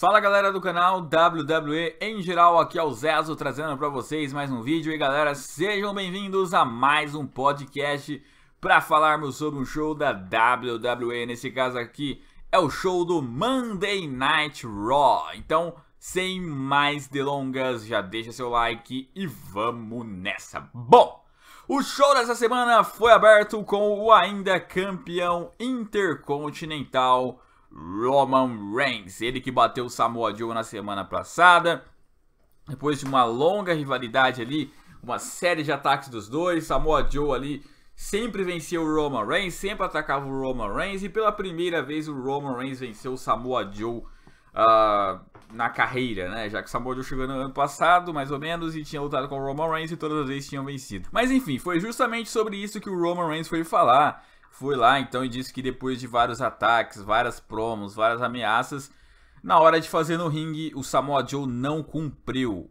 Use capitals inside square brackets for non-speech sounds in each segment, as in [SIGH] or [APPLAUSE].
Fala galera do canal WWE em geral, aqui é o Zezo trazendo para vocês mais um vídeo e galera, sejam bem-vindos a mais um podcast para falarmos sobre um show da WWE, nesse caso aqui é o show do Monday Night Raw. Então, sem mais delongas, já deixa seu like e vamos nessa. Bom, o show dessa semana foi aberto com o ainda campeão intercontinental Roman Reigns. Ele que bateu o Samoa Joe na semana passada. Depois de uma longa rivalidade ali, uma série de ataques dos dois, Samoa Joe ali sempre venceu o Roman Reigns, sempre atacava o Roman Reigns e pela primeira vez o Roman Reigns venceu o Samoa Joe uh, na carreira, né? Já que o Samoa Joe chegou no ano passado, mais ou menos, e tinha lutado com o Roman Reigns e todas as vezes tinham vencido. Mas enfim, foi justamente sobre isso que o Roman Reigns foi falar foi lá então e disse que depois de vários ataques, várias promos, várias ameaças, na hora de fazer no ringue, o Samoa Joe não cumpriu.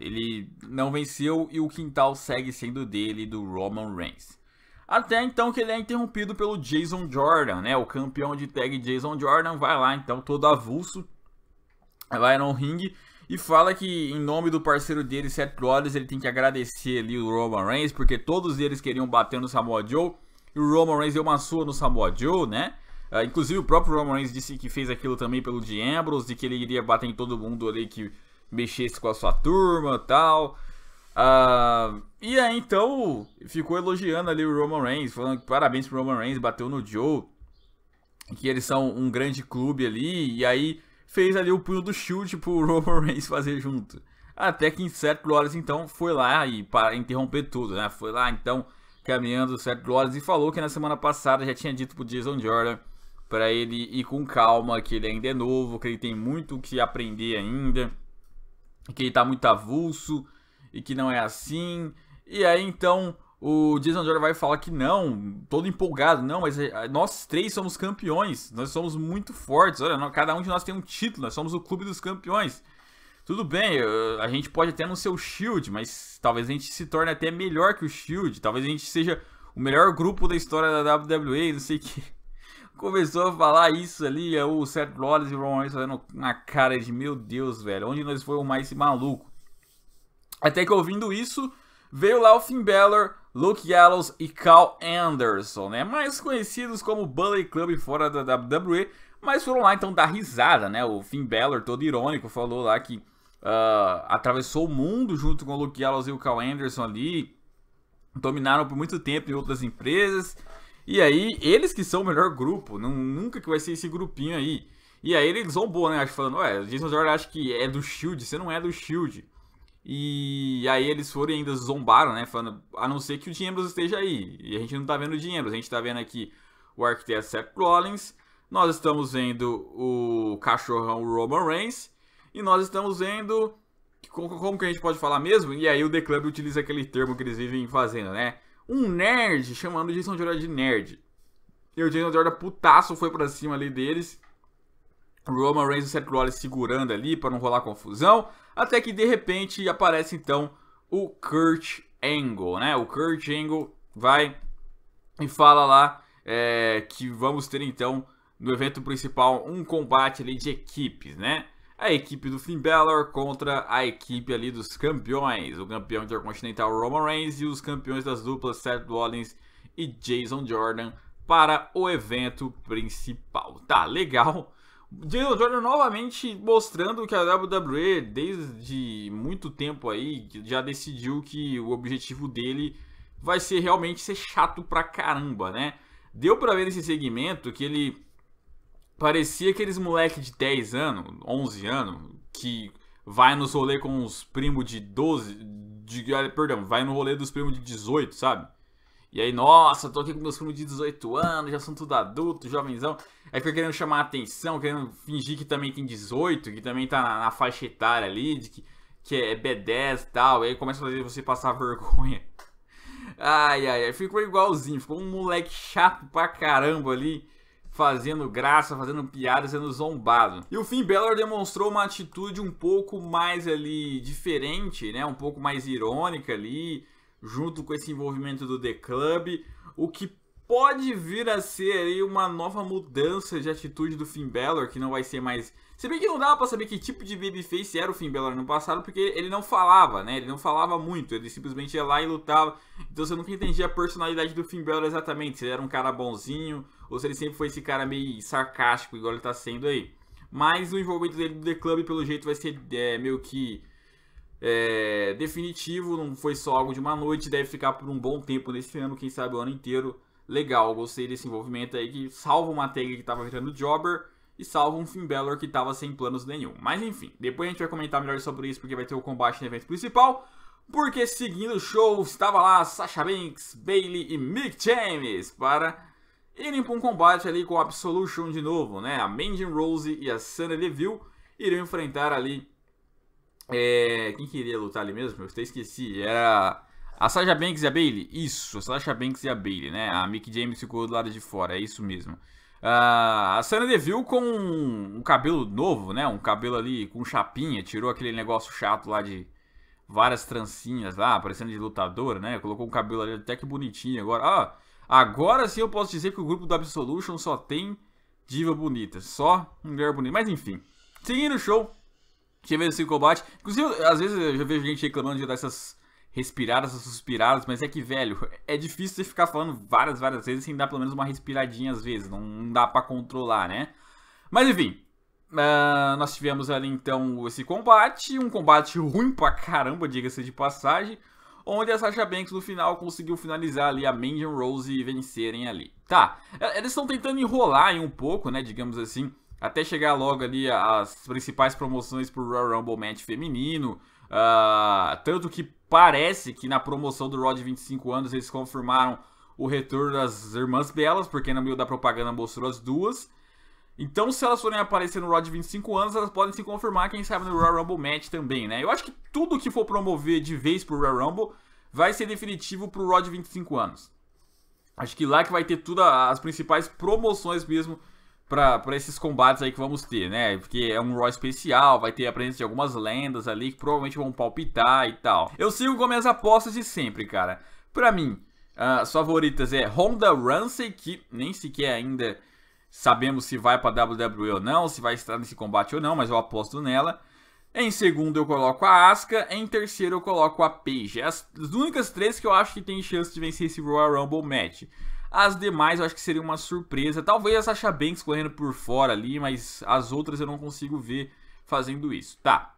Ele não venceu e o quintal segue sendo dele do Roman Reigns. Até então que ele é interrompido pelo Jason Jordan, né? O campeão de tag Jason Jordan vai lá então todo avulso, vai no ringue e fala que em nome do parceiro dele, Seth Rollins, ele tem que agradecer ali o Roman Reigns porque todos eles queriam bater no Samoa Joe e o Roman Reigns deu uma sua no Samoa Joe, né? Uh, inclusive o próprio Roman Reigns disse que fez aquilo também pelo de Ambrose, de que ele iria bater em todo mundo ali que mexesse com a sua turma tal. Uh, e aí então ficou elogiando ali o Roman Reigns, falando que parabéns pro Roman Reigns, bateu no Joe, que eles são um grande clube ali, e aí fez ali o punho do chute pro [LAUGHS] Roman Reigns fazer junto. Até que em certo Lawless então foi lá e para interromper tudo, né? Foi lá então caminhando certo do Wallace e falou que na semana passada já tinha dito pro Jason Jordan para ele ir com calma, que ele ainda é novo, que ele tem muito o que aprender ainda, que ele tá muito avulso e que não é assim. E aí então o Jason Jordan vai falar que não, todo empolgado, não, mas eh, nós três somos campeões, nós somos muito fortes, olha, cada um de nós tem um título, nós somos o clube dos campeões. Tudo bem, a gente pode até não ser o Shield, mas talvez a gente se torne até melhor que o Shield. Talvez a gente seja o melhor grupo da história da WWE, não sei o que. [LAUGHS] Começou a falar isso ali, é o Seth Rollins e o Roman Reigns fazendo uma cara de meu Deus, velho, onde nós o mais esse maluco? Até que ouvindo isso, veio lá o Finn Balor, Luke Gallows e Cal Anderson, né? Mais conhecidos como Bully Club fora da WWE, mas foram lá então dar risada, né? O Finn Balor, todo irônico, falou lá que uh, atravessou o mundo junto com o Luke Gallows e o Cal Anderson ali. Dominaram por muito tempo em outras empresas. E aí, eles que são o melhor grupo. Não, nunca que vai ser esse grupinho aí. E aí ele zombou, né? Acho falando, ué, Jason Jordan acha que é do Shield, você não é do Shield. E aí eles foram e ainda zombaram, né? Falando, a não ser que o Dinhembros esteja aí. E a gente não tá vendo o Dinhembros, a gente tá vendo aqui o arquiteto Seth Rollins. Nós estamos vendo o cachorrão Roman Reigns. E nós estamos vendo como, como que a gente pode falar mesmo? E aí o The Club utiliza aquele termo que eles vivem fazendo, né? Um nerd chamando o Jason Jordan de nerd. E o Jason Jordan putaço foi pra cima ali deles. Roman Reigns e Seth Rollins segurando ali para não rolar confusão. Até que de repente aparece então o Kurt Angle, né? O Kurt Angle vai e fala lá é, que vamos ter então no evento principal um combate ali de equipes, né? a equipe do Finn Balor contra a equipe ali dos campeões, o campeão intercontinental Roman Reigns e os campeões das duplas Seth Rollins e Jason Jordan para o evento principal. Tá legal. Jason Jordan novamente mostrando que a WWE desde muito tempo aí já decidiu que o objetivo dele vai ser realmente ser chato pra caramba, né? Deu pra ver nesse segmento que ele parecia aqueles moleque de 10 anos, 11 anos, que vai nos rolê com os primos de 12, de, perdão, vai no rolê dos primos de 18, sabe? E aí, nossa, tô aqui com meus primos de 18 anos, já são tudo adulto, jovenzão. Aí fica querendo chamar a atenção, querendo fingir que também tem 18, que também tá na, na faixa etária ali, de que, que é, é B10 e tal. E aí começa a fazer você passar [LAUGHS] vergonha. Ai, ai, ai, ficou igualzinho, ficou um moleque chato pra caramba ali fazendo graça, fazendo piada, sendo zombado. E o Finn Balor demonstrou uma atitude um pouco mais ali diferente, né? Um pouco mais irônica ali, junto com esse envolvimento do The Club, o que pode vir a ser aí uma nova mudança de atitude do Finn Balor, que não vai ser mais se bem que não dava pra saber que tipo de babyface era o Finn Balor no passado, porque ele não falava, né? Ele não falava muito, ele simplesmente ia lá e lutava. Então você nunca entendia a personalidade do Finn Balor exatamente, se ele era um cara bonzinho, ou se ele sempre foi esse cara meio sarcástico, igual ele tá sendo aí. Mas o envolvimento dele do The Club, pelo jeito, vai ser é, meio que é, definitivo, não foi só algo de uma noite, deve ficar por um bom tempo nesse ano, quem sabe o ano inteiro. Legal, gostei desse envolvimento aí, que salva uma tag que tava virando Jobber e salva um Finn Balor que tava sem planos nenhum. Mas enfim, depois a gente vai comentar melhor sobre isso, porque vai ter o combate no evento principal. Porque seguindo o show, estava lá Sasha Banks, Bailey e Mick James para irem para um combate ali com a Absolution de novo, né? A Mandy Rose e a Sana Deville irão enfrentar ali. É... Quem queria lutar ali mesmo? Eu até esqueci. Era a Sasha Banks e a Bailey? Isso, a Sasha Banks e a Bailey, né? A Mick James ficou do lado de fora, é isso mesmo. Uh, a Sana Deville com um, um cabelo novo, né? Um cabelo ali com chapinha, tirou aquele negócio chato lá de várias trancinhas lá, parecendo de lutador, né? Colocou um cabelo ali até que bonitinho agora. Ah, Agora sim eu posso dizer que o grupo do Absolution só tem diva bonita. Só mulher bonita. Mas enfim. Seguindo o show. tivemos esse combate. Inclusive, às vezes eu já vejo gente reclamando de dar essas respiradas, essas suspiradas. Mas é que, velho, é difícil você ficar falando várias, várias vezes sem dar pelo menos uma respiradinha às vezes. Não, dá para controlar, né? Mas enfim. Uh, nós tivemos ali então esse combate. Um combate ruim pra caramba, diga-se de passagem onde a Sasha Banks no final conseguiu finalizar ali a Mandian Rose e vencerem ali. Tá, é, eles estão tentando enrolar em um pouco, né, digamos assim, até chegar logo ali as principais promoções pro Royal Rumble Match feminino, uh, tanto que parece que na promoção do Raw de 25 anos eles confirmaram o retorno das Irmãs delas, porque no meio da propaganda mostrou as duas, então, se elas forem aparecer no Raw de 25 anos, elas podem se confirmar, quem sabe, no Royal Rumble match também, né? Eu acho que tudo que for promover de vez pro Royal Rumble vai ser definitivo pro Raw de 25 anos. Acho que lá que vai ter todas as principais promoções mesmo para esses combates aí que vamos ter, né? Porque é um Raw especial, vai ter a presença de algumas lendas ali que provavelmente vão palpitar e tal. Eu sigo com minhas apostas de sempre, cara. Para mim, ah, as favoritas é Honda Ramsey, que nem sequer ainda Sabemos se vai para WWE ou não, se vai estar nesse combate ou não, mas eu aposto nela. Em segundo eu coloco a Asuka, em terceiro eu coloco a Paige. É as, as únicas três que eu acho que tem chance de vencer esse Royal Rumble match. As demais eu acho que seria uma surpresa. Talvez a Sasha Banks correndo por fora ali, mas as outras eu não consigo ver fazendo isso. Tá.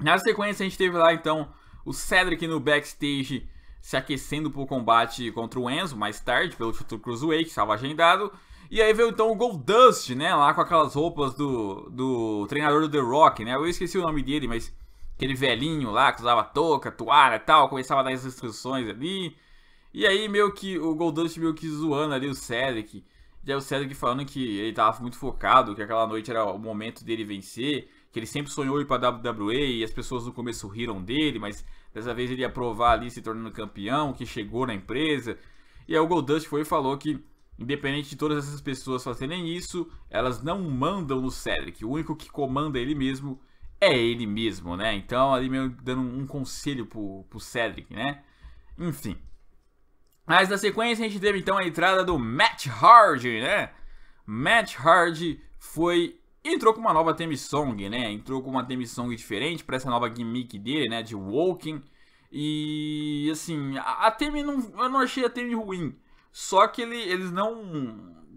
Na sequência a gente teve lá então o Cedric no backstage se aquecendo para o combate contra o Enzo mais tarde pelo título Cruiserweight, que estava agendado. E aí veio então o Goldust, né? Lá com aquelas roupas do, do treinador do The Rock, né? Eu esqueci o nome dele, mas aquele velhinho lá que usava touca, toalha e tal, começava a dar as instruções ali. E aí meio que o Goldust meio que zoando ali o Cedric. já o Cedric falando que ele tava muito focado, que aquela noite era o momento dele vencer, que ele sempre sonhou ir pra WWE e as pessoas no começo riram dele, mas dessa vez ele ia provar ali se tornando campeão, que chegou na empresa. E aí o Goldust foi e falou que Independente de todas essas pessoas fazerem isso, elas não mandam no Cedric. O único que comanda é ele mesmo é ele mesmo, né? Então, ali meio dando um conselho pro, pro Cedric, né? Enfim. Mas na sequência a gente teve então a entrada do Matt Hardy, né? Matt Hardy foi entrou com uma nova theme song, né? Entrou com uma theme song diferente para essa nova gimmick dele, né, de Walking. E assim, a, a theme não, eu não achei a theme ruim. Só que ele, eles não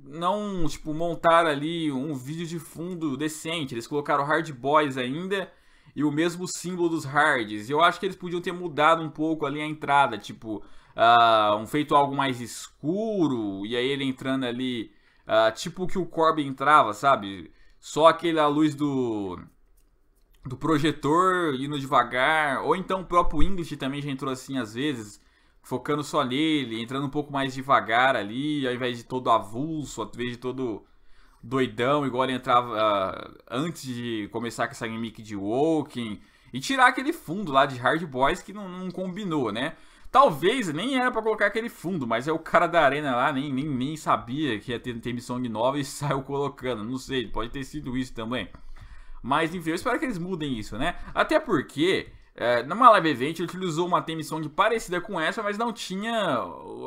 não tipo montaram ali um vídeo de fundo decente. Eles colocaram Hard Boys ainda e o mesmo símbolo dos Hards. Eu acho que eles podiam ter mudado um pouco ali a entrada, tipo uh, um feito algo mais escuro e aí ele entrando ali uh, tipo o que o Corbin entrava, sabe? Só aquela luz do do projetor indo devagar, ou então o próprio English também já entrou assim às vezes focando só nele, entrando um pouco mais devagar ali, ao invés de todo avulso, ao invés de todo doidão, igual ele entrava uh, antes de começar com essa gimmick de Woken, e tirar aquele fundo lá de Hard Boys que não, não combinou, né? Talvez nem era para colocar aquele fundo, mas é o cara da arena lá, nem, nem, nem sabia que ia ter, ter missão nova e [LAUGHS] saiu colocando. Não sei, pode ter sido isso também. Mas enfim, eu espero que eles mudem isso, né? Até porque é, numa live event ele utilizou uma theme song parecida com essa, mas não tinha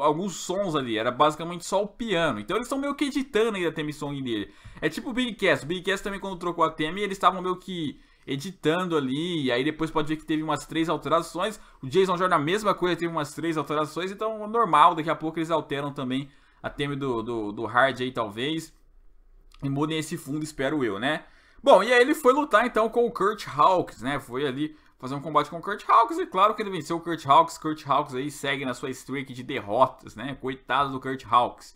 alguns sons ali, era basicamente só o piano. Então eles estão meio que editando aí a theme song dele. É tipo o Big Cast, o Big Cast também quando trocou a theme eles estavam meio que editando ali, e aí depois pode ver que teve umas três alterações. O Jason Jordan a mesma coisa, teve umas três alterações, então é normal, daqui a pouco eles alteram também a theme do, do, do Hard aí talvez. E mudem esse fundo, espero eu, né? Bom, e aí ele foi lutar então com o Kurt Hawks, né? Foi ali fazer um combate com o Kurt Hawks. E claro que ele venceu o Kurt Hawks. Kurt Hawks aí segue na sua streak de derrotas, né? Coitado do Kurt Hawks.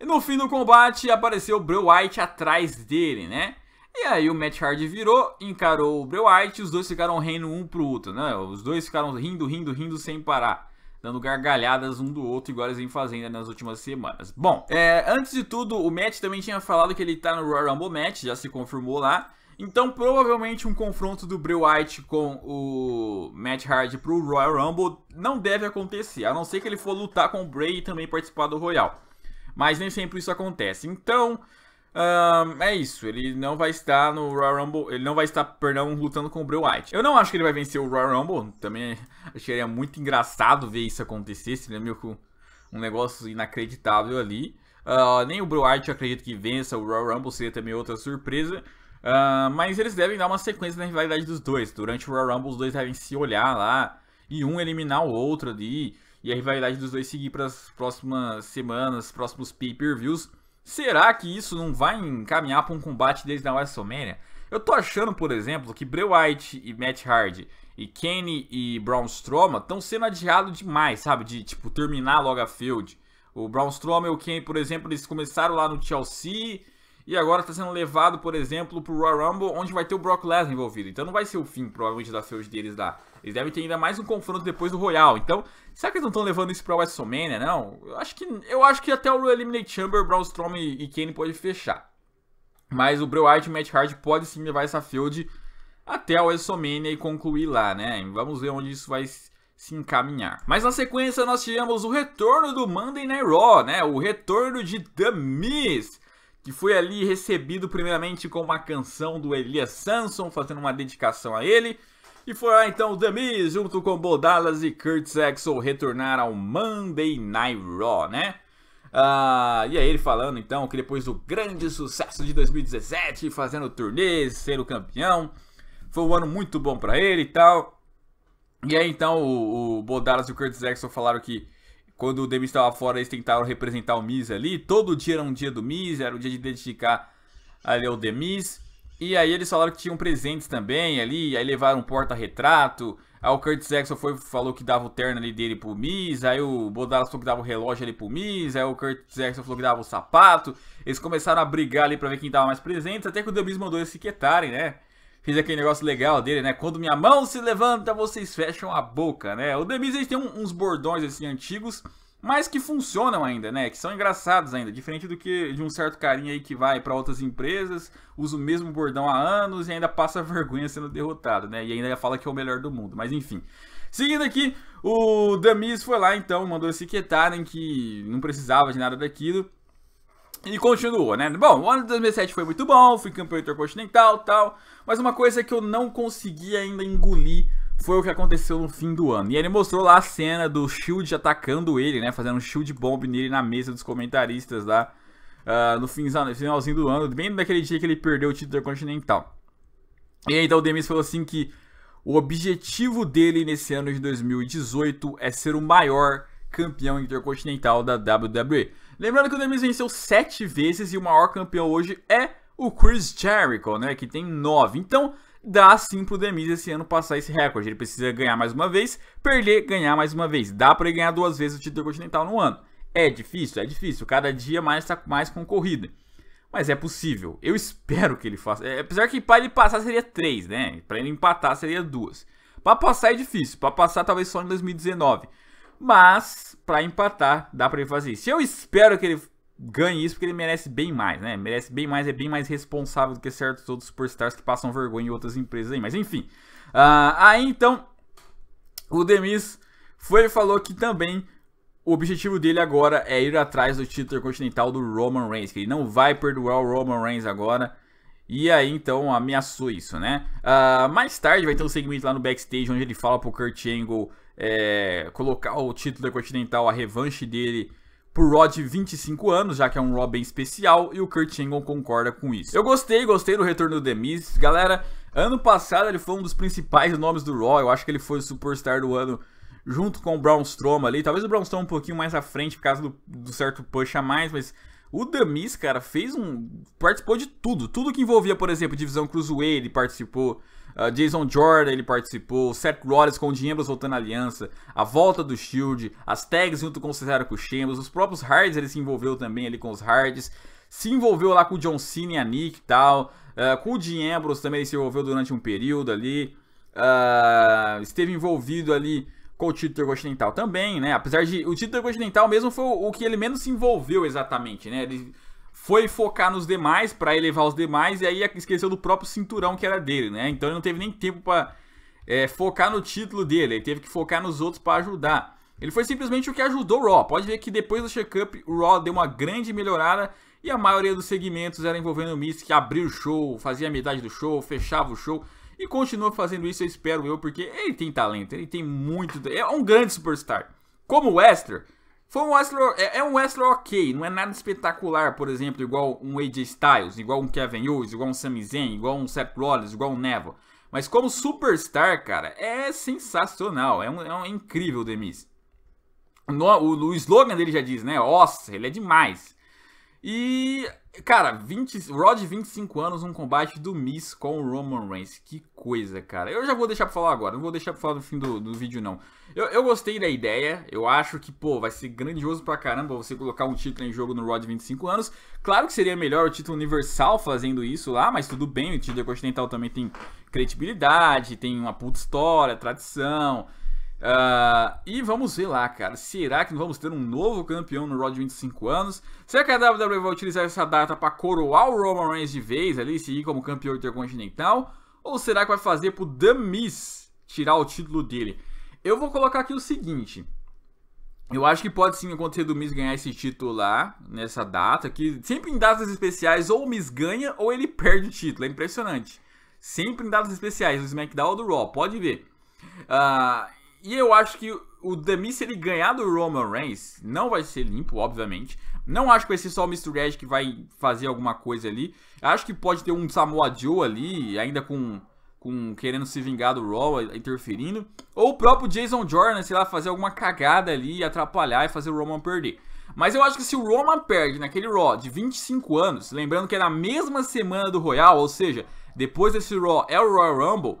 E no fim do combate apareceu o Bray White atrás dele, né? E aí o Matt Hardy virou, encarou o Bray White e os dois ficaram rindo um pro outro, né? Os dois ficaram rindo, rindo, rindo sem parar. Dando gargalhadas um do outro, igual eles vêm fazendo nas últimas semanas. Bom, é, antes de tudo, o Matt também tinha falado que ele tá no Royal Rumble Match, já se confirmou lá. Então, provavelmente um confronto do Bray White com o Matt Hardy pro Royal Rumble não deve acontecer, a não ser que ele for lutar com o Bray e também participar do Royal. Mas nem sempre isso acontece. Então, um, é isso, ele não vai estar no Royal Rumble, ele não vai estar, perdão, lutando com o Bray White. Eu não acho que ele vai vencer o Royal Rumble, também [LAUGHS] acharia muito engraçado ver isso acontecer, seria meio que um negócio inacreditável ali. Uh, nem o Bray White acredito que vença o Royal Rumble, seria também outra surpresa. Uh, mas eles devem dar uma sequência na rivalidade dos dois. Durante o Royal Rumble, os dois devem se olhar lá e um eliminar o outro ali. E a rivalidade dos dois seguir para as próximas semanas, próximos pay-per-views. Será que isso não vai encaminhar para um combate desde a WrestleMania? Eu tô achando, por exemplo, que Bray White e Matt Hardy e Kenny e Braun Strowman estão sendo adiados demais, sabe? De, tipo, terminar logo a field. O Braun Strowman e o Kenny, por exemplo, eles começaram lá no Chelsea e agora está sendo levado, por exemplo, para o Royal Rumble, onde vai ter o Brock Lesnar envolvido. Então não vai ser o fim, provavelmente, da feudas deles lá. Eles devem ter ainda mais um confronto depois do Royal. Então, será que eles não estão levando isso para o WrestleMania, não? Eu acho que, eu acho que até o Eliminate Chamber, Braun Strowman e, e Kane podem fechar. Mas o Bray Wyatt e o Matt Hardy podem sim levar essa feud até o WrestleMania e concluir lá, né? Vamos ver onde isso vai se encaminhar. Mas na sequência nós tivemos o retorno do Monday Night Raw, né? O retorno de The Miz que foi ali recebido primeiramente com uma canção do Elias Samson, fazendo uma dedicação a ele. E foi lá então o Dami, junto com Bo Dallas e Kurt Axel, retornar ao Monday Night Raw, né? Ah, e aí ele falando então que depois do grande sucesso de 2017, fazendo turnês, sendo campeão, foi um ano muito bom para ele e tal. E aí então o, o Bo Dallas e o Kurt Axel falaram que quando o Demis estava fora, eles tentaram representar o Miz ali. Todo dia era um dia do Miz, era o um dia de dedicar ali ao Demis. E aí eles falaram que tinham presentes também ali, aí levaram um porta-retrato. Aí o Kurt Axel foi, falou que dava o terno ali dele pro Miz, aí o Bodalas falou que dava o relógio ali pro Miz, aí o Kurt Axel falou que dava o sapato. Eles começaram a brigar ali pra ver quem dava mais presentes até que o Demis mandou eles se quietarem, né? fez aquele negócio legal dele, né? Quando minha mão se levanta, vocês fecham a boca, né? O The Miz, eles um, uns bordões, assim, antigos, mas que funcionam ainda, né? Que são engraçados ainda, diferente do que de um certo carinha aí que vai para outras empresas, usa o mesmo bordão há anos e ainda passa [LAUGHS] vergonha sendo derrotado, né? E ainda fala que é o melhor do mundo, mas enfim... Seguindo aqui, o Damis foi lá então, mandou se quietarem que não precisava de nada daquilo e continua, né? Bom, o ano de 2007 foi muito bom, fui campeão intercontinental tal, mas uma coisa que eu não consegui ainda engolir foi o que aconteceu no fim do ano. E ele mostrou lá a cena do Shield atacando ele, né? Fazendo um Shield Bomb nele na mesa dos comentaristas lá uh, no finalzinho do ano, bem naquele dia que ele perdeu o título intercontinental. E aí, então o Demis falou assim que o objetivo dele nesse ano de 2018 é ser o maior campeão intercontinental da WWE. Lembrando que o The venceu 7 vezes e o maior campeão hoje é o Chris Jericho, né, que tem 9. Então, dá sim pro Demis esse ano passar esse recorde. Ele precisa ganhar mais uma vez, perder, ganhar mais uma vez. Dá para ele ganhar duas vezes o título continental no ano. É difícil, é difícil. Cada dia mais tá mais concorrida. Mas é possível. Eu espero que ele faça. É, apesar que para ele passar seria três, né? Para ele empatar seria duas. Para passar é difícil. Para passar talvez só em 2019. Mas, para empatar, dá para ele fazer isso. Eu espero que ele ganhe isso, porque ele merece bem mais, né? Merece bem mais, é bem mais responsável do que certos outros superstars que passam vergonha em outras empresas aí. Mas, enfim. Uh, aí, então, o Demis foi e falou que também o objetivo dele agora é ir atrás do título continental do Roman Reigns, que ele não vai perdoar o Roman Reigns agora. E aí, então, ameaçou isso, né? Uh, mais tarde vai ter um segmento lá no backstage onde ele fala pro Kurt Angle é, colocar o título continental, a revanche dele por Rod 25 anos, já que é um Raw bem especial, e o Kurt Angle concorda com isso. Eu gostei, gostei do retorno do Demi's Galera, ano passado ele foi um dos principais nomes do Raw, eu acho que ele foi o superstar do ano junto com o Braun Strowman ali. Talvez o Braun Strowman um pouquinho mais à frente por causa do, do certo push a mais, mas o Damis, cara, fez um. participou de tudo. Tudo que envolvia, por exemplo, divisão Cruzeiro, ele participou. Uh, Jason Jordan ele participou, Seth Rollins com o Chambers voltando à aliança, a volta do Shield, as tags junto com o Cesaro com o Chambers, os próprios Hards ele se envolveu também ali com os Hardys, se envolveu lá com o John Cena e a Nick e tal, uh, com o Dean também ele se envolveu durante um período ali, uh, esteve envolvido ali com o título continental também, né? Apesar de o título continental mesmo foi o que ele menos se envolveu exatamente, né? Ele foi focar nos demais para elevar os demais e aí esqueceu do próprio cinturão que era dele, né? Então ele não teve nem tempo para é, focar no título dele, ele teve que focar nos outros para ajudar. Ele foi simplesmente o que ajudou o Raw. Pode ver que depois do check-up, o Raw deu uma grande melhorada e a maioria dos segmentos era envolvendo o Miz que abria o show, fazia a metade do show, fechava o show e continua fazendo isso, eu espero eu, porque ele tem talento, ele tem muito, é um grande superstar. Como o Wester, foi um wrestler, é, é, um wrestler ok, não é nada espetacular, por exemplo, igual um AJ Styles, igual um Kevin Owens, igual um Sami Zayn, igual um Seth Rollins, igual um Neville. Mas como superstar, cara, é sensacional, é um, é um incrível Demis. No, o, o slogan dele já diz, né? Nossa, ele é demais. E Cara, 20, de 25 anos, um combate do Miss com o Roman Reigns. Que coisa, cara. Eu já vou deixar pra falar agora, não vou deixar pra falar no fim do, do vídeo, não. Eu, eu gostei da ideia, eu acho que, pô, vai ser grandioso pra caramba você colocar um título em jogo no Rod de 25 anos. Claro que seria melhor o título Universal fazendo isso lá, mas tudo bem, o título Continental também tem credibilidade, tem uma puta história, tradição... Uh, e vamos ver lá, cara. Será que vamos ter um novo campeão no Raw de 25 anos? Será que a WWE vai utilizar essa data para coroar o Roman Reigns de vez ali, seguir como campeão intercontinental? Ou será que vai fazer pro The Miz tirar o título dele? Eu vou colocar aqui o seguinte. Eu acho que pode sim acontecer do Miz ganhar esse título lá, nessa data, que sempre em datas especiais ou o Miz ganha ou ele perde o título. É impressionante. Sempre em datas especiais, do SmackDown ou do Raw, pode ver. Uh, e eu acho que o Demi, se ele ganhar do Roman Reigns, não vai ser limpo, obviamente. Não acho que vai ser só o Mr. Edge que vai fazer alguma coisa ali. Acho que pode ter um Samoa Joe ali, ainda com, com querendo se vingar do Raw, interferindo. Ou o próprio Jason Jordan, sei lá, fazer alguma cagada ali, atrapalhar e fazer o Roman perder. Mas eu acho que se o Roman perde naquele Raw de 25 anos, lembrando que é na mesma semana do Royal, ou seja, depois desse Raw é o Royal Rumble,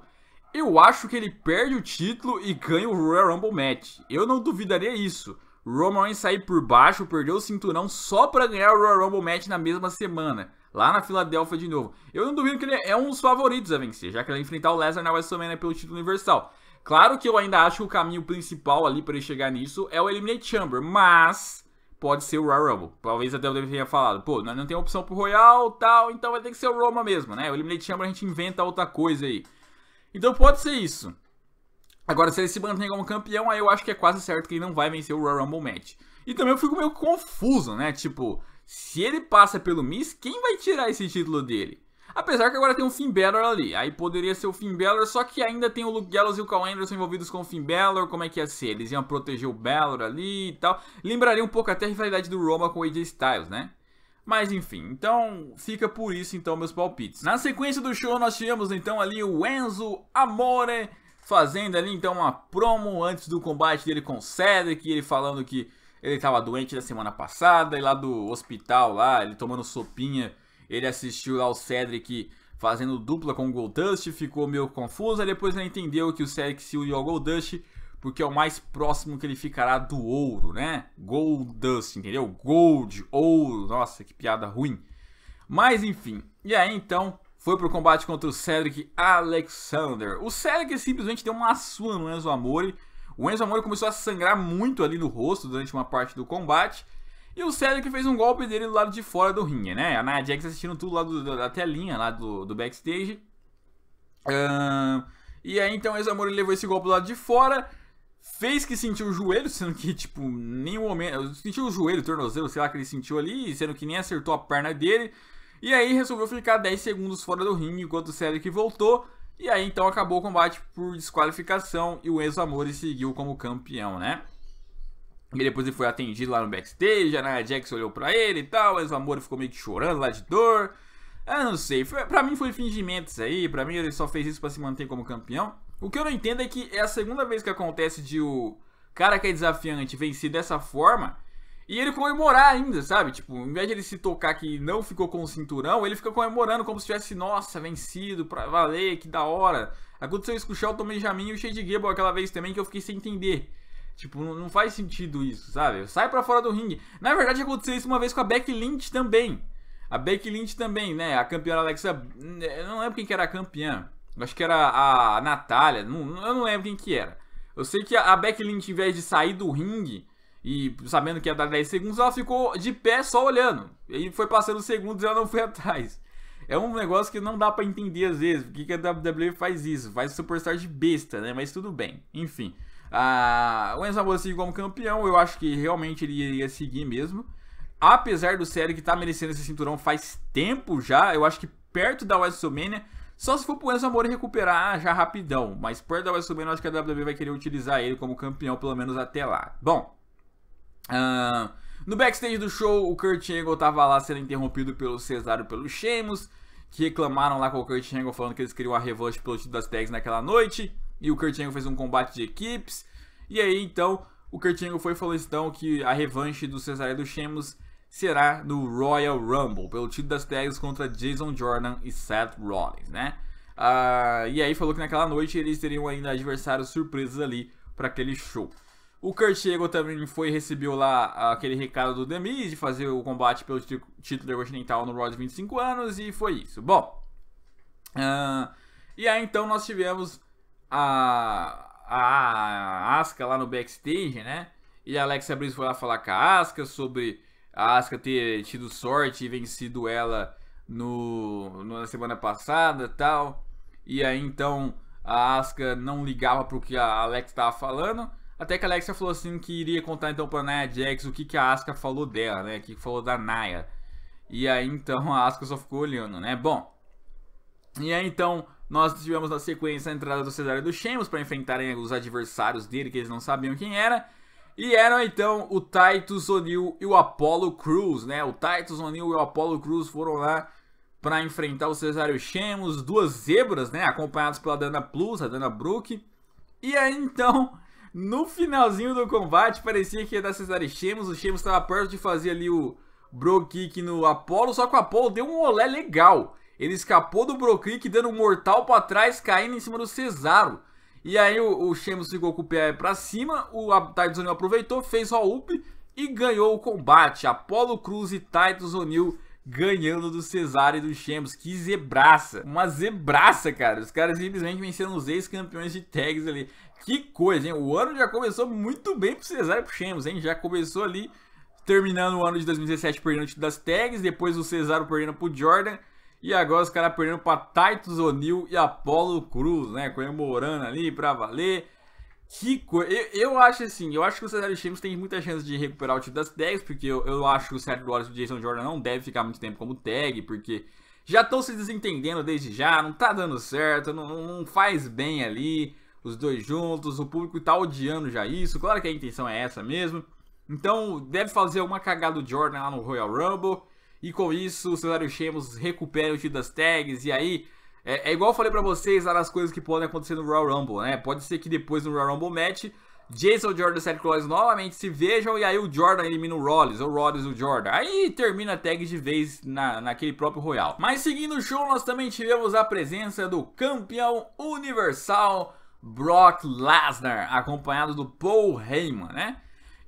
eu acho que ele perde o título e ganha o Royal Rumble match. Eu não duvidaria isso. Roman Reigns sair por baixo, perdeu o cinturão só para ganhar o Royal Rumble match na mesma semana, lá na Filadélfia de novo. Eu não duvido que ele é um dos favoritos a vencer, já que ele vai enfrentar o Lesnar na WrestleMania né, pelo título universal. Claro que eu ainda acho que o caminho principal ali para ele chegar nisso é o Eliminate Chamber, mas pode ser o Royal Rumble. Talvez até eu tenha falado, pô, nós não tem opção pro Royal, tal, então vai ter que ser o Roma mesmo, né? O Eliminate Chamber a gente inventa outra coisa aí. Então pode ser isso. Agora, se ele se mantém como campeão, aí eu acho que é quase certo que ele não vai vencer o Royal Rumble match. E também eu fico meio confuso, né? Tipo, se ele passa pelo Miz, quem vai tirar esse título dele? Apesar que agora tem o Finn Balor ali, aí poderia ser o Finn Balor, só que ainda tem o Luke Gallows e o Cal Anderson envolvidos com o Finn Balor, como é que ia ser? Eles iam proteger o Balor ali e tal. Lembraria um pouco até a rivalidade do Roma com o AJ Styles, né? Mas enfim, então fica por isso então meus palpites. Na sequência do show nós tivemos então ali o Enzo Amore fazendo ali então uma promo antes do combate dele com o Cedric, ele falando que ele estava doente da semana passada e lá do hospital lá, ele tomando sopinha, ele assistiu lá o Cedric fazendo dupla com o Goldust, ficou meio confuso, aí depois ele entendeu que o Cedric se uniu ao Goldust porque é o mais próximo que ele ficará do ouro, né? Gold dust, entendeu? Gold, ouro. Nossa, que piada ruim. Mas enfim, e aí então foi pro combate contra o Cedric Alexander. O Cedric simplesmente deu uma sua no Enzo Amore. O Enzo Amore começou a sangrar muito ali no rosto durante uma parte do combate. E o Cedric fez um golpe dele do lado de fora do ringue, né? A Nia Jax assistindo tudo lá do, da telinha, lá do, do backstage. Uh, e aí então o Enzo Amore levou esse golpe do lado de fora. Fez que sentiu o joelho, sendo que, tipo, nenhum momento. Sentiu o joelho, o tornozelo, sei lá que ele sentiu ali, sendo que nem acertou a perna dele. E aí resolveu ficar 10 segundos fora do ringue enquanto o Cedric voltou. E aí então acabou o combate por desqualificação e o Enzo Amore seguiu como campeão, né? E depois ele foi atendido lá no backstage, a Nia Jax olhou pra ele e tal, o Enzo Amore ficou meio que chorando lá de dor. Eu ah, não sei, foi, pra mim foi fingimento isso aí, pra mim ele só fez isso pra se manter como campeão. O que eu não entendo é que é a segunda vez que acontece de o cara que é desafiante vencer dessa forma e ele comemorar ainda, sabe? Tipo, em vez de ele se tocar que não ficou com o cinturão, ele fica comemorando como se tivesse, nossa, vencido, pra valer, que da hora. Aconteceu isso com o Shelton Benjamin e o Shade Gable aquela vez também que eu fiquei sem entender. Tipo, não faz sentido isso, sabe? Sai para fora do ringue. Na verdade, aconteceu isso uma vez com a Becky Lynch também. A Becky Lynch também, né? A campeã Alexa. Eu hum, é, não lembro quem que era a campeã. Acho que era a Natália, não, eu não lembro quem que era. Eu sei que a Becky Lynch, em vez de sair do ringue e sabendo que ia dar 10 segundos, ela ficou de pé só olhando. E foi passando os segundos e ela não foi [LAUGHS] atrás. É um negócio que não dá para entender às vezes, porque que a WWE faz isso, faz superstar de besta, né? Mas tudo bem, enfim. Ah, o Enzo Amor seguiu como campeão, eu acho que realmente ele iria seguir mesmo. Apesar do Célio que tá merecendo esse cinturão faz tempo já, eu acho que perto da WrestleMania só se for pro Enzo Amore recuperar já rapidão, mas Purda vai subindo, acho que a WWE vai querer utilizar ele como campeão, pelo menos até lá. Bom, uh, no backstage do show, o Kurt Angle tava lá sendo interrompido pelo Cesaro e pelo Sheamus, que reclamaram lá com o Kurt Angle falando que eles queriam a revanche pelo título das tags naquela noite, e o Kurt Angle fez um combate de equipes, e aí então o Kurt Angle foi e falou então que a revanche do Cesaro e do Sheamus será no Royal Rumble, pelo título das tags contra Jason Jordan e Seth Rollins, né? Ah, e aí falou que naquela noite eles teriam ainda adversários surpresas ali para aquele show. O Kurt Angle também foi recebeu lá aquele recado do Demis de fazer o combate pelo título continental no Raw de 25 anos e foi isso. Bom, ah, e aí então nós tivemos a, a Asuka lá no backstage, né? E a Alexa Bliss foi lá falar com a Asuka sobre a Asuka ter tido sorte e vencido ela no, na semana passada tal. E aí então a Asuka não ligava pro que a Alex estava falando. Até que a Alexa falou assim que iria contar então pra Naya Jax o que, que a Asuka falou dela, né? O que falou da Naya. E aí então a Asuka só ficou olhando, né? Bom. E aí então nós tivemos na sequência a entrada do Cesário e do Sheamus para enfrentarem os adversários dele, que eles não sabiam quem era. E eram então o Titus O'Neill e o Apollo Crews, né? O Titus O'Neill e o Apollo Crews foram lá para enfrentar o Cesário Chemos, duas zebras, né? Acompanhados pela Dana Plus, a Dana Brook, E aí então, no finalzinho do combate, parecia que ia dar Cesário Chemos. O Chemos estava perto de fazer ali o Bro Kick no Apollo, só que o Apollo deu um olé legal. Ele escapou do Bro Kick, dando um mortal para trás, caindo em cima do Cesaro. E aí o, o Sheamus ficou com o pé pra cima, o Titus O'Neill aproveitou, fez o up e ganhou o combate. Apollo Cruz e Titus O'Neill ganhando do Cesaro e do Sheamus. Que zebraça! Uma zebraça, cara. Os caras simplesmente venceram os ex-campeões de tags ali. Que coisa, hein? O ano já começou muito bem pro Cesaro e pro Sheamus, hein? Já começou ali, terminando o ano de 2017 perdendo o título das tags, depois o Cesaro perdendo pro Jordan e agora os caras perdendo para Titus O'Neill e Apollo Cruz, né? Comemorando ali para valer. Que coisa. eu, eu acho assim, eu acho que o Cesaro Chimes tem muita chance de recuperar o título das tags, porque eu, eu acho que o Seth Rollins e o Jason Jordan não deve ficar muito tempo como tag, porque já estão se desentendendo desde já, não tá dando certo, não, não faz bem ali os dois juntos, o público tá odiando já isso, claro que a intenção é essa mesmo. Então, deve fazer alguma cagada do Jordan lá no Royal Rumble. E com isso, o cenário Sheamus recupera o título das tags. E aí, é, é igual eu falei pra vocês lá nas coisas que podem acontecer no Royal Rumble, né? Pode ser que depois no Royal Rumble match, Jason Jordan e Seth Rollins novamente se vejam. E aí o Jordan elimina o Rollins, ou o Rollins o Jordan. Aí termina a tag de vez na, naquele próprio Royal. Mas seguindo o show, nós também tivemos a presença do campeão universal Brock Lesnar, acompanhado do Paul Heyman, né?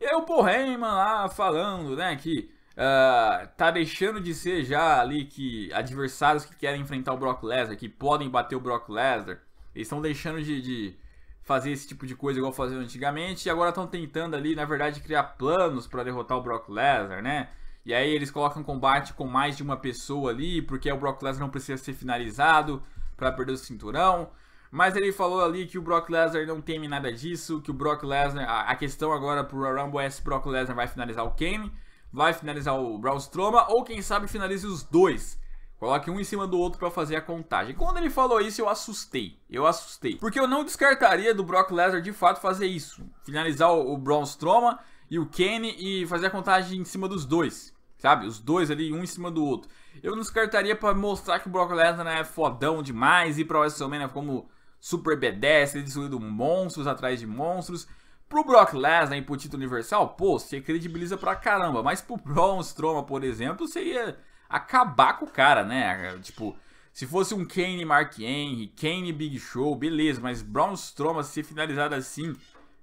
E aí o Paul Heyman lá falando, né, que Uh, tá deixando de ser já ali que adversários que querem enfrentar o Brock Lesnar, que podem bater o Brock Lesnar, eles estão deixando de, de, fazer esse tipo de coisa igual faziam antigamente e agora estão tentando ali, na verdade, criar planos para derrotar o Brock Lesnar, né? E aí eles colocam combate com mais de uma pessoa ali, porque o Brock Lesnar não precisa ser finalizado para perder o cinturão. Mas ele falou ali que o Brock Lesnar não teme nada disso, que o Brock Lesnar, a, questão agora pro Rumble é se Brock Lesnar vai finalizar o Kane vai finalizar o Braun Strowman ou quem sabe finalize os dois. Coloque um em cima do outro para fazer a contagem. Quando ele falou isso, eu assustei. Eu assustei. Porque eu não descartaria do Brock Lesnar de fato fazer isso. Finalizar o, o Braun Strowman e o Kenny e fazer a contagem em cima dos dois. Sabe? Os dois ali, um em cima do outro. Eu não descartaria para mostrar que o Brock Lesnar é fodão demais e pra WrestleMania como super B10, ele destruindo monstros atrás de monstros. Pro Brock Lesnar e pro título universal, pô, você credibiliza pra caramba. Mas pro Braun Strowman, por exemplo, você ia acabar com o cara, né? Tipo, se fosse um Kane Mark Henry, Kane Big Show, beleza. Mas Braun Strowman ser finalizado assim,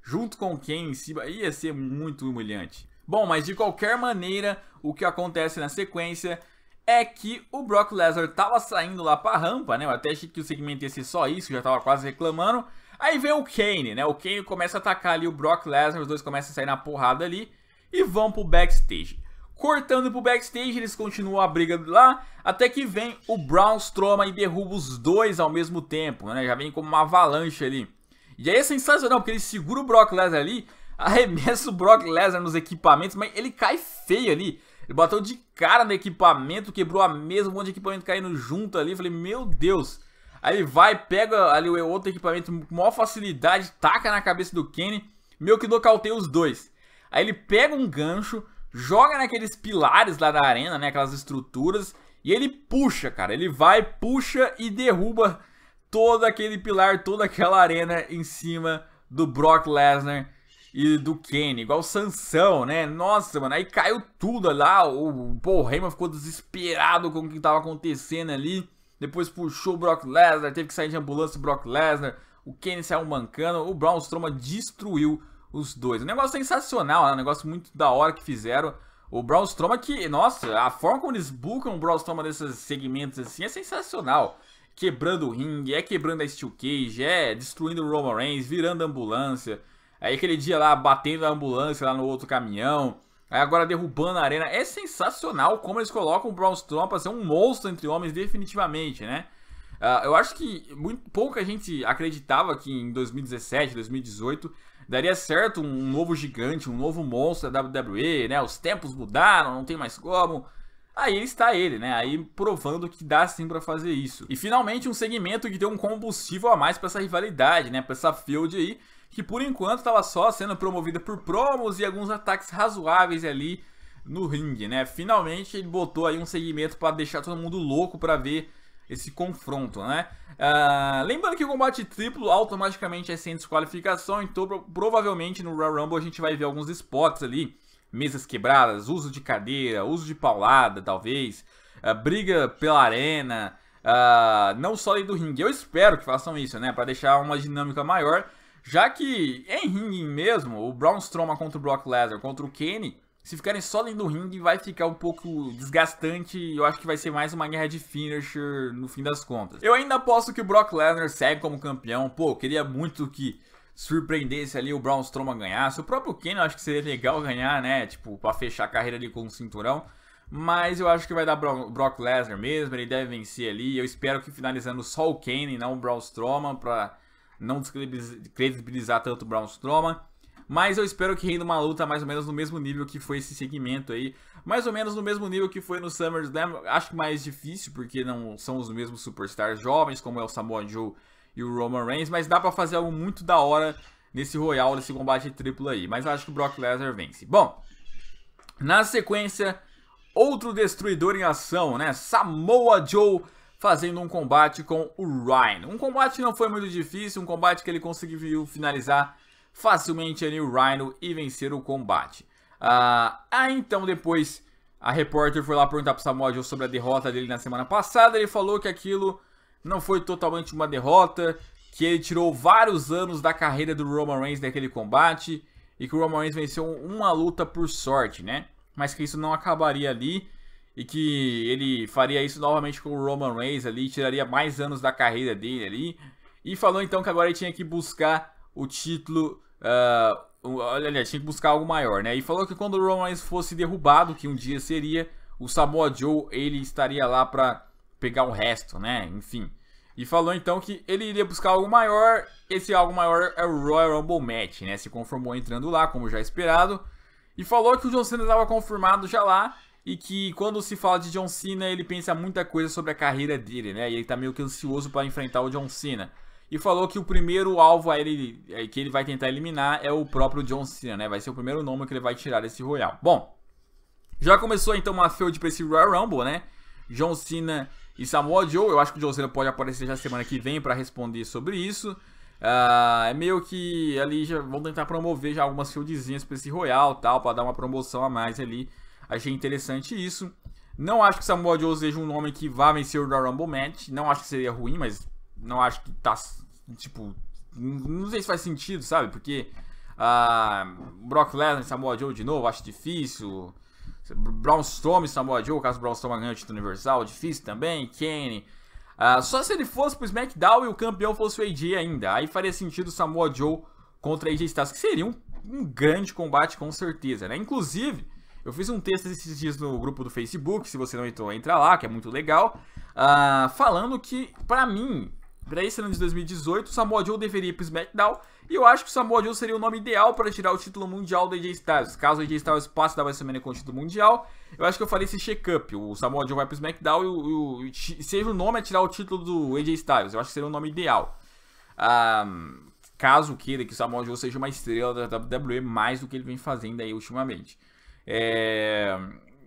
junto com o Kane em cima, ia ser muito humilhante. Bom, mas de qualquer maneira, o que acontece na sequência é que o Brock Lesnar tava saindo lá pra rampa, né? Eu até achei que o segmento ia ser só isso, já tava quase reclamando. Aí vem o Kane, né? O Kane começa a atacar ali o Brock Lesnar, os dois começam a sair na porrada ali e vão pro backstage. Cortando pro backstage, eles continuam a briga lá, até que vem o Braun Strowman e derruba os dois ao mesmo tempo, né? Já vem como uma avalanche ali. E aí é sensacional, porque ele segura o Brock Lesnar ali, arremessa o Brock Lesnar nos equipamentos, mas ele cai feio ali. Ele bateu de cara no equipamento, quebrou a mesma, um monte de equipamento caindo junto ali. Falei, meu Deus. Aí ele vai, pega ali o outro equipamento com maior facilidade, taca na cabeça do Kenny, meio que nocauteia os dois. Aí ele pega um gancho, joga naqueles pilares lá da arena, né, aquelas estruturas, e ele puxa, cara. Ele vai, puxa e derruba todo aquele pilar, toda aquela arena em cima do Brock Lesnar e do Kenny, igual Sansão, né? Nossa, mano, aí caiu tudo lá, o Paul Heyman ficou desesperado com o que estava acontecendo ali. Depois puxou o Brock Lesnar, teve que sair de ambulância o Brock Lesnar. O Kenny saiu mancando, o Braun Strowman destruiu os dois. Um negócio sensacional, né? um negócio muito da hora que fizeram. O Braun Strowman que, nossa, a forma como eles bucam o Braun Strowman nesses segmentos assim é sensacional. Quebrando o ringue, é quebrando a steel cage, é destruindo o Roman Reigns, virando ambulância. Aí aquele dia lá, batendo a ambulância lá no outro caminhão. Aí agora derrubando a arena. É sensacional como eles colocam o Braun Strowman pra ser um monstro entre homens definitivamente, né? Uh, eu acho que muito, pouca gente acreditava que em 2017, 2018 daria certo um novo gigante, um novo monstro da WWE, né? Os tempos mudaram, não tem mais como. Aí está ele, né? Aí provando que dá sim para fazer isso. E finalmente um segmento que deu um combustível a mais para essa rivalidade, né? Para essa feud aí, que por enquanto estava só sendo promovida por promos e alguns ataques razoáveis ali no ringue, né? Finalmente ele botou aí um segmento para deixar todo mundo louco para ver esse confronto, né? Uh, lembrando que o combate triplo automaticamente é sem desqualificação, então provavelmente no Royal Rumble a gente vai ver alguns spots ali, mesas quebradas, uso de cadeira, uso de paulada, talvez, uh, briga pela arena, uh, não só ali do ringue. Eu espero que façam isso, né? Para deixar uma dinâmica maior. Já que é em ringue mesmo, o Braun Strowman contra o Brock Lesnar, contra o Kane se ficarem só dentro do ringue vai ficar um pouco desgastante e eu acho que vai ser mais uma guerra de finisher no fim das contas. Eu ainda aposto que o Brock Lesnar segue como campeão. Pô, queria muito que surpreendesse ali o Braun Strowman ganhasse. O próprio Kane eu acho que seria legal ganhar, né? Tipo, pra fechar a carreira ali com o um cinturão. Mas eu acho que vai dar Bro Brock Lesnar mesmo, ele deve vencer ali. Eu espero que finalizando só o Kane, não o Braun Strowman, pra não descredibilizar tanto o Braun Strowman. Mas eu espero que renda uma luta mais ou menos no mesmo nível que foi esse segmento aí. Mais ou menos no mesmo nível que foi no SummerSlam. Acho que mais difícil, porque não são os mesmos superstars jovens, como é o Samoa Joe e o Roman Reigns. Mas dá para fazer algo muito da hora nesse Royal, nesse combate triplo aí. Mas acho que o Brock Lesnar vence. Bom, na sequência, outro destruidor em ação, né? Samoa Joe fazendo um combate com o Ryan. Um combate que não foi muito difícil, um combate que ele conseguiu finalizar facilmente ali o Rhino e vencer o combate. Ah, então depois a repórter foi lá perguntar pro Samoa Joe sobre a derrota dele na semana passada, ele falou que aquilo não foi totalmente uma derrota, que ele tirou vários anos da carreira do Roman Reigns daquele combate e que o Roman Reigns venceu uma luta por sorte, né? Mas que isso não acabaria ali e que ele faria isso novamente com o Roman Reigns ali, tiraria mais anos da carreira dele ali. E falou então que agora ele tinha que buscar o título. Uh, tinha que buscar algo maior, né? E falou que quando o Roman Reigns fosse derrubado, que um dia seria, o Samoa Joe ele estaria lá para pegar o resto, né? Enfim. E falou então que ele iria buscar algo maior. Esse algo maior é o Royal Rumble Match, né? Se conformou entrando lá, como já esperado. E falou que o John Cena estava confirmado já lá e que quando se fala de John Cena, ele pensa muita coisa sobre a carreira dele, né? E ele tá meio que ansioso para enfrentar o John Cena. E falou que o primeiro alvo a ele, é, que ele vai tentar eliminar é o próprio John Cena, né? Vai ser o primeiro nome que ele vai tirar desse Royal. Bom, já começou então uma feud pra esse Royal Rumble, né? John Cena e Samoa Joe. Eu acho que o John Cena pode aparecer já semana que vem para responder sobre isso. Uh, é meio que ali já vão tentar promover já algumas feudzinhas pra esse Royal tal, para dar uma promoção a mais ali Achei interessante isso. Não acho que Samoa Joe seja um nome que vá vencer o Royal Rumble match. Não acho que seria ruim, mas não acho que tá, tipo... Não sei se faz sentido, sabe? Porque uh, Brock Lesnar e Samoa Joe de novo, acho difícil. Braun Strowman e Samoa Joe, caso Braun Strowman ganhe o título universal, difícil também. Kane... Uh, só se ele fosse pro SmackDown e o campeão fosse o AJ ainda. Aí faria sentido Samoa Joe contra AJ Styles, que seria um, um grande combate com certeza, né? Inclusive, eu fiz um texto esses dias no grupo do Facebook, se você não entrou, entra lá, que é muito legal, uh, falando que, para mim, para esse ano de 2018, o Samoa Joe deveria ir pro SmackDown, e eu acho que o Samoa Joe seria o nome ideal para tirar o título mundial do AJ Styles. Caso o AJ Styles passe da WrestleMania com o título mundial, eu acho que eu falei esse check-up. O Samoa Joe vai pro SmackDown e, o, e, o, seja o nome a tirar o título do AJ Styles. Eu acho que seria o nome ideal. Um, caso queira que o Samoa Joe seja uma estrela da WWE mais do que ele vem fazendo aí ultimamente. É...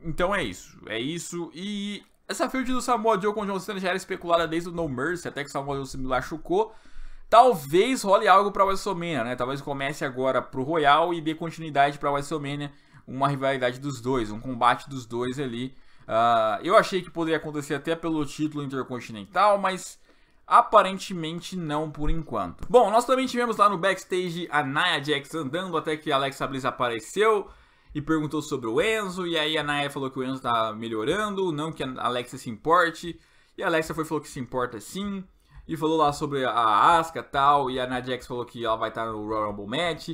Então é isso, é isso. E essa field do Samoa Joe com John Cena já era especulada desde o No Mercy, até que o Samoa Joe se machucou. Talvez role algo para WrestleMania, né? Talvez comece agora pro Royal e dê continuidade para WrestleMania, uma rivalidade dos dois, um combate dos dois ali. Uh, eu achei que poderia acontecer até pelo título intercontinental, mas aparentemente não por enquanto. Bom, nós também tivemos lá no backstage a Nia Jax andando até que Alexa Bliss apareceu e perguntou sobre o Enzo, e aí a Naya falou que o Enzo tá melhorando, não que a Alexa se importe, e a Alexa foi falou que se importa sim, e falou lá sobre a Aska e tal, e a Najax falou que ela vai estar tá no Royal Rumble Match,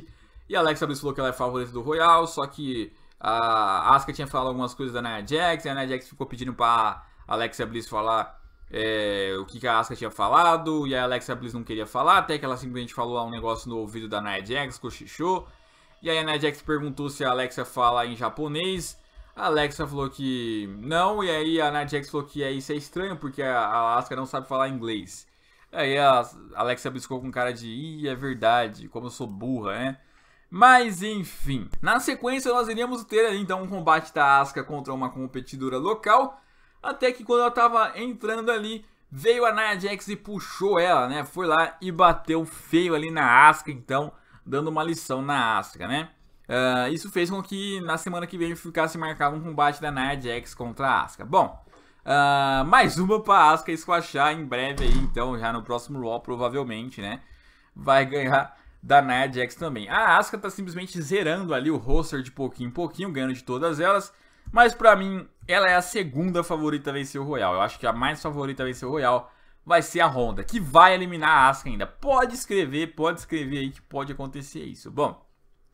e a Alexa Bliss falou que ela é favorita do Royal, só que a Aska tinha falado algumas coisas da Nia Jax, e a Nia Jax ficou pedindo pra Alexa Bliss falar é, o que, que, a Aska tinha falado, e a Alexa Bliss não queria falar, até que ela simplesmente falou lá um negócio no ouvido da Nia Jax, cochichou, e aí a Najax perguntou se a Alexa fala em japonês. A Alexa falou que não, e aí a Najax falou que é, isso é estranho, porque a Aska não sabe falar inglês. Aí a Alexa biscou com cara de, ih, é verdade, como eu sou burra, né? Mas enfim, na sequência nós iríamos ter então um combate da Asuka contra uma competidora local, até que quando ela estava entrando ali, veio a Nia Jax e puxou ela, né? Foi lá e bateu feio ali na Asuka, então dando uma lição na Astra, né? Uh, isso fez com que na semana que vem ficasse marcado um combate da Nia Jax contra a Asuka. Bom, uh, mais uma pra Asuka esquachar em breve aí, então, já no próximo Raw, provavelmente, né? Vai ganhar da Nia Jax também. A Asuka tá simplesmente zerando ali o roster de pouquinho em pouquinho, ganhando de todas elas. Mas para mim, ela é a segunda favorita a vencer o Royal. Eu acho que a mais favorita a vencer o Royal vai ser a Honda, que vai eliminar a Asca ainda. Pode escrever, pode escrever aí que pode acontecer isso. Bom,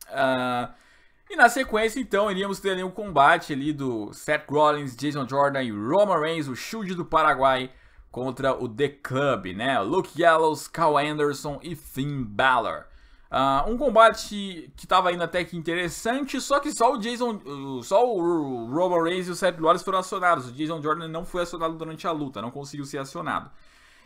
uh, e na sequência, então, iríamos ter ali um combate ali do Seth Rollins, Jason Jordan e Roman Reigns, o Shield do Paraguai, contra o The Club, né? Luke Gallows, Cal Anderson e Finn Balor. Uh, um combate que estava indo até que interessante, só que só o Jason, só o Roman Reigns e o Seth Rollins foram acionados. O Jason Jordan não foi acionado durante a luta, não conseguiu ser acionado.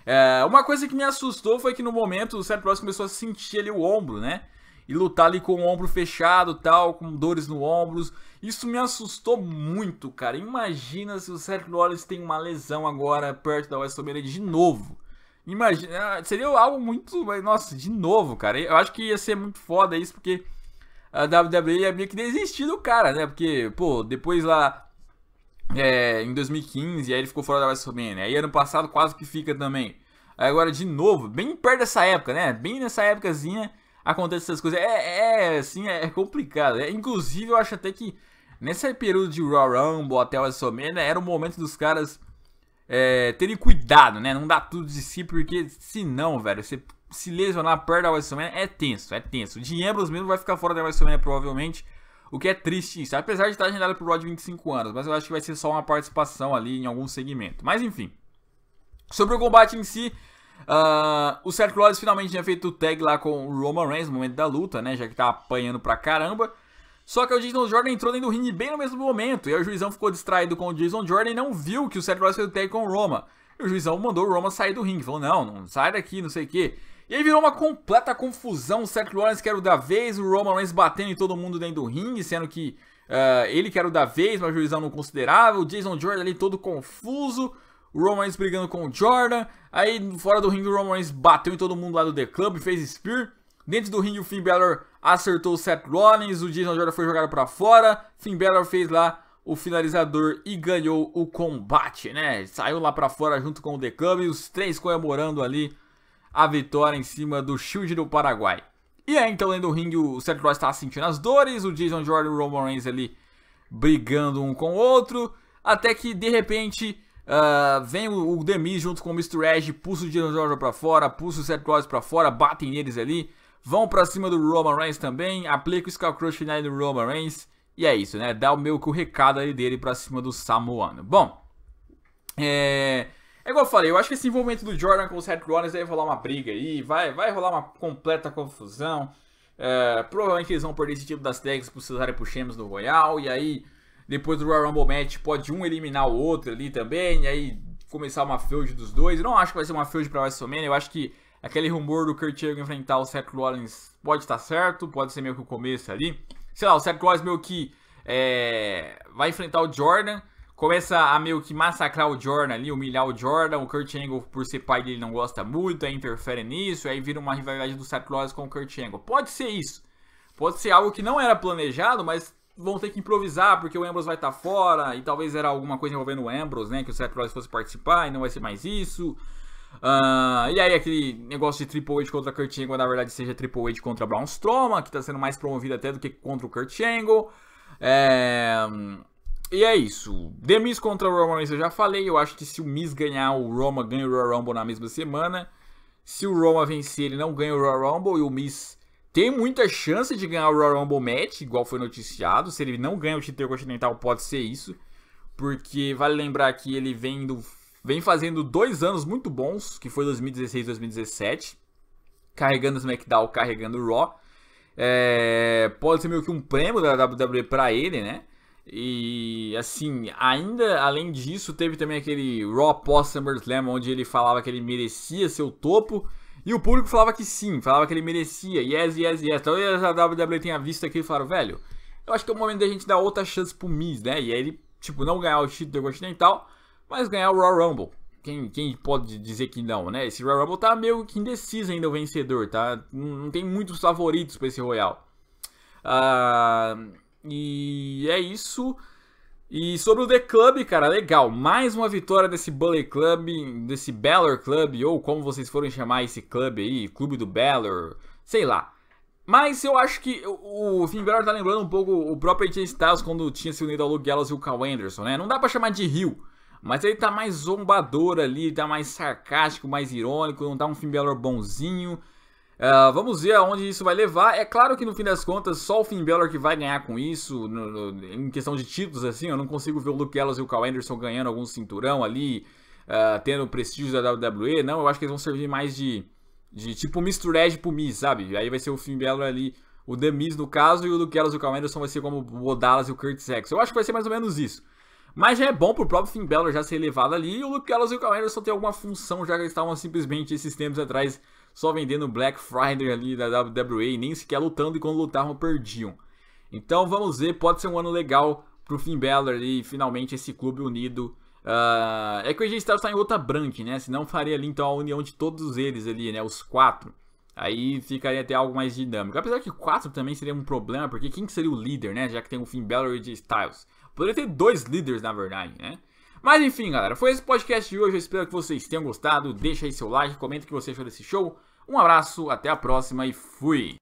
É, uma coisa que me assustou foi que no momento o Seth Rollins começou a sentir ali o ombro, né? E lutar ali com o ombro fechado tal, com dores no ombros. Isso me assustou muito, cara. Imagina se o Seth Rollins tem uma lesão agora perto da WrestleMania de novo. Imagina, ah, seria algo muito, nossa, de novo, cara. Eu acho que ia ser muito foda isso, porque a WWE ia meio que desistir do cara, né? Porque, pô, depois lá é, em 2015, e aí ele ficou fora da WrestleMania. Né? Aí ano passado quase que fica também. Aí agora de novo, bem perto dessa época, né? Bem nessa épocazinha acontece essas coisas. É, é, é assim, é complicado. É, inclusive, eu acho até que nesse período de Raw Rumble até o WrestleMania, né, era o momento dos caras é, terem cuidado, né? Não dar tudo de si, porque se não, velho, você se lesionar perto da WrestleMania é tenso, é tenso. De Ambrose mesmo vai ficar fora da WrestleMania provavelmente o que é triste isso, apesar de estar agendado pro Rod 25 anos, mas eu acho que vai ser só uma participação ali em algum segmento. Mas enfim. Sobre o combate em si, Uh, o Seth Rollins finalmente tinha feito o tag lá com o Roman Reigns no momento da luta, né? Já que tá apanhando pra caramba. Só que o Jason Jordan entrou dentro do ringue bem no mesmo momento. E aí o juizão ficou distraído com o Jason Jordan e não viu que o Seth Rollins fez o tag com o Roman. E o juizão mandou o Roman sair do ringue. Falou, não, não sai daqui, não sei o quê. E aí virou uma completa confusão. O Seth Rollins que era o da vez, o Roman Reigns batendo em todo mundo dentro do ringue, sendo que uh, ele que era o da vez, mas juizão não considerável. O Jason Jordan ali todo confuso. O Roman Reigns brigando com o Jordan. Aí fora do ringue o Roman Reigns bateu em todo mundo lá do The Club, fez Spear. Dentro do ringue o Finn Balor acertou o Seth Rollins, o Jason Jordan foi jogado para fora. Finn Balor fez lá o finalizador e ganhou o combate, né? Saiu lá para fora junto com o The Club e os três comemorando ali a vitória em cima do Shield do Paraguai. E aí, é, então, dentro do ringue, o Seth Rollins estava tá sentindo as dores, o Jason Jordan e o Roman Reigns ali brigando um com o outro, até que, de repente, uh, vem o, o junto com o Mr. Edge, puxa o Jason Jordan para fora, puxa o Seth Rollins para fora, batem eles ali, vão para cima do Roman Reigns também, aplica o Skull Crush final do Roman Reigns, e é isso, né? Dá o meu que o recado ali dele para cima do Samoano. Bom, é... É igual eu falei, eu acho que esse envolvimento do Jordan com os Seth Rollins vai rolar uma briga aí, vai, vai rolar uma completa confusão. É, provavelmente eles vão perder esse título tipo das tags pro Cesaro e pro Chemos no Royal, e aí depois do Royal Rumble Match pode um eliminar o outro ali também, e aí começar uma feud dos dois. Eu não acho que vai ser uma feud pra WrestleMania, eu acho que aquele rumor do Kurt Angle enfrentar o Seth Rollins pode estar tá certo, pode ser meio que o começo ali. Sei lá, o Seth Rollins meio que é, vai enfrentar o Jordan, começa a meio que massacrar o Jordan ali, humilhar o Jordan. O Kurt Angle, por ser pai dele, não gosta muito, aí interfere nisso, aí vira uma rivalidade do Seth Rollins com o Kurt Angle. Pode ser isso. Pode ser algo que não era planejado, mas vão ter que improvisar, porque o Ambrose vai estar tá fora, e talvez era alguma coisa envolvendo o Ambrose, né? Que o Seth Rollins fosse participar, e não vai ser mais isso. Uh, e aí aquele negócio de Triple H contra Kurt Angle, na verdade seja Triple H contra Braun Strowman, que está sendo mais promovido até do que contra o Kurt Angle. É, e é isso. The Miz contra o Roman Reigns eu já falei. Eu acho que se o Miz ganhar, o Roma ganha o Royal Rumble na mesma semana. Se o Roma vencer, ele não ganha o Royal Rumble. E o Miz tem muita chance de ganhar o Royal Rumble match, igual foi noticiado. Se ele não ganha o título continental, pode ser isso. Porque vale lembrar que ele vem, do, vem fazendo dois anos muito bons, que foi 2016 e 2017. Carregando o SmackDown, carregando o Raw. É, pode ser meio que um prêmio da WWE para ele, né? E assim, ainda além disso, teve também aquele Raw pós SummerSlam onde ele falava que ele merecia seu topo. E o público falava que sim, falava que ele merecia. Yes, yes, yes. Talvez então, a WWE tenha visto aquilo e falaram, velho, eu acho que é o momento da gente dar outra chance pro Miz, né? E aí ele, tipo, não ganhar o título continental mas ganhar o Raw Rumble. Quem, quem pode dizer que não, né? Esse Royal Rumble tá meio que indeciso ainda o vencedor, tá? Não, não tem muitos favoritos pra esse Royal. Ah. Uh... E é isso. E sobre o The Club, cara, legal. Mais uma vitória desse Bully Club, desse Balor Club, ou como vocês forem chamar esse clube aí, Clube do Balor, sei lá. Mas eu acho que o Finn Balor tá lembrando um pouco o próprio AJ Styles quando tinha se unido ao Luke Gallows e o Cal Anderson, né? Não dá pra chamar de Rio, mas ele tá mais zombador ali, tá mais sarcástico, mais irônico, não tá um Finn Balor bonzinho. Uh, vamos ver aonde isso vai levar. É claro que no fim das contas, só o Finn Balor que vai ganhar com isso, no, no, em questão de títulos, assim. Eu não consigo ver o Luke Ellis e o Cal Anderson ganhando algum cinturão ali, uh, tendo prestígio da WWE. Não, eu acho que eles vão servir mais de, de tipo Edge pro Miz, sabe? Aí vai ser o Finn Balor ali, o The Miz no caso, e o Luke Ellis e o Cal Anderson vai ser como o Odalas e o Curtis Sex. Eu acho que vai ser mais ou menos isso. Mas já é bom pro próprio Finn Balor já ser elevado ali, e o Luke Ellis e o Cal Anderson ter alguma função, já que eles estavam simplesmente esses tempos atrás só vendendo Black Friday ali da WWE, nem sequer lutando e quando lutavam perdiam. Então vamos ver, pode ser um ano legal pro Finn Balor e finalmente esse clube unido. Uh, é que o AJ Styles tá em outra branca, né? Senão faria ali então a união de todos eles ali, né? Os quatro. Aí ficaria até algo mais dinâmico. Apesar que quatro também seria um problema, porque quem seria o líder, né? Já que tem o Finn Balor e o AJ Styles. Poderia ter dois líderes, na verdade, né? Mas enfim, galera, foi esse podcast de hoje. Eu espero que vocês tenham gostado. Deixa aí seu like, comenta o que você achou desse show. Um abraço, até a próxima e fui!